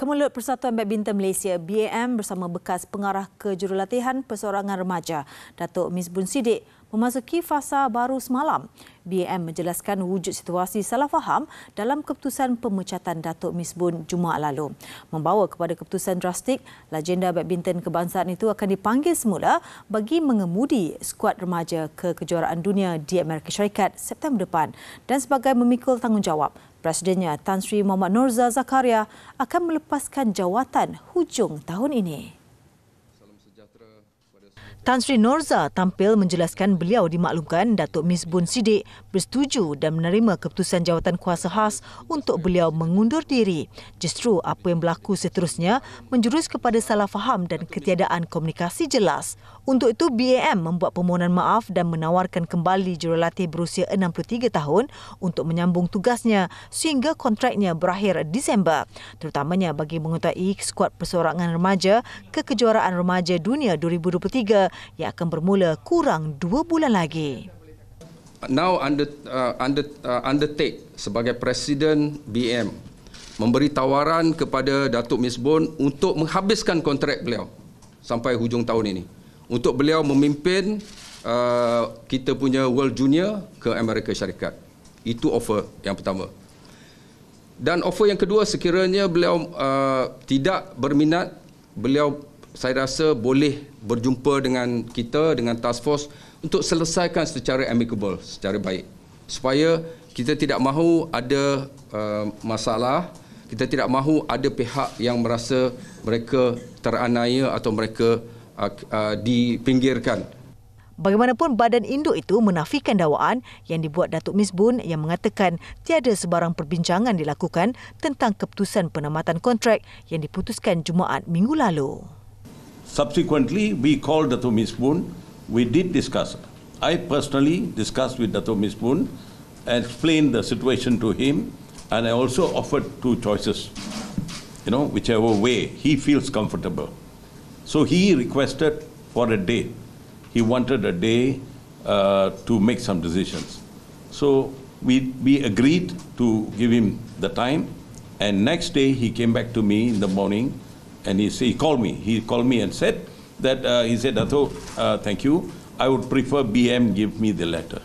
Kemelut Persatuan Badminton Malaysia BAM bersama bekas pengarah ke jurulatihan persorangan remaja Datuk Miss Bun Sidik memasuki fasa baru semalam. BAM menjelaskan wujud situasi salah faham dalam keputusan pemecatan Datuk Misbun Jumaat lalu. Membawa kepada keputusan drastik, Lagenda badminton kebangsaan itu akan dipanggil semula bagi mengemudi skuad remaja ke kejuaraan dunia di Amerika Syarikat September depan dan sebagai memikul tanggungjawab Presidennya Tan Sri Muhammad Norza Zakaria akan melepaskan jawatan hujung tahun ini. Tan Sri Norza tampil menjelaskan beliau dimaklumkan Datuk Miss Bun Sidik bersetuju dan menerima keputusan jawatan kuasa khas untuk beliau mengundur diri. Justru apa yang berlaku seterusnya menjurus kepada salah faham dan ketiadaan komunikasi jelas. Untuk itu, BAM membuat permohonan maaf dan menawarkan kembali jurulatih berusia 63 tahun untuk menyambung tugasnya sehingga kontraknya berakhir Disember. Terutamanya bagi mengutai skuad persorangan remaja ke Kejuaraan Remaja Dunia 2023 yang akan bermula kurang dua bulan lagi. Now under uh, under uh, undertake sebagai presiden BM memberi tawaran kepada Datuk Misbon untuk menghabiskan kontrak beliau sampai hujung tahun ini untuk beliau memimpin uh, kita punya World Junior ke Amerika Syarikat. Itu offer yang pertama. Dan offer yang kedua sekiranya beliau uh, tidak berminat beliau saya rasa boleh berjumpa dengan kita dengan task force untuk selesaikan secara amicable secara baik supaya kita tidak mahu ada uh, masalah kita tidak mahu ada pihak yang merasa mereka teranaya atau mereka uh, uh, dipinggirkan Bagaimanapun badan induk itu menafikan dakwaan yang dibuat Datuk Misbun yang mengatakan tiada sebarang perbincangan dilakukan tentang keputusan penamatan kontrak yang diputuskan Jumaat minggu lalu. Subsequently, we called Dato Mispoon. We did discuss. I personally discussed with Dato Mispoon and explained the situation to him, and I also offered two choices, you know, whichever way he feels comfortable. So he requested for a day. He wanted a day uh, to make some decisions. So we, we agreed to give him the time, and next day he came back to me in the morning and he, he called me. He called me and said that, uh, he said, Atho, uh, thank you. I would prefer BM give me the letter.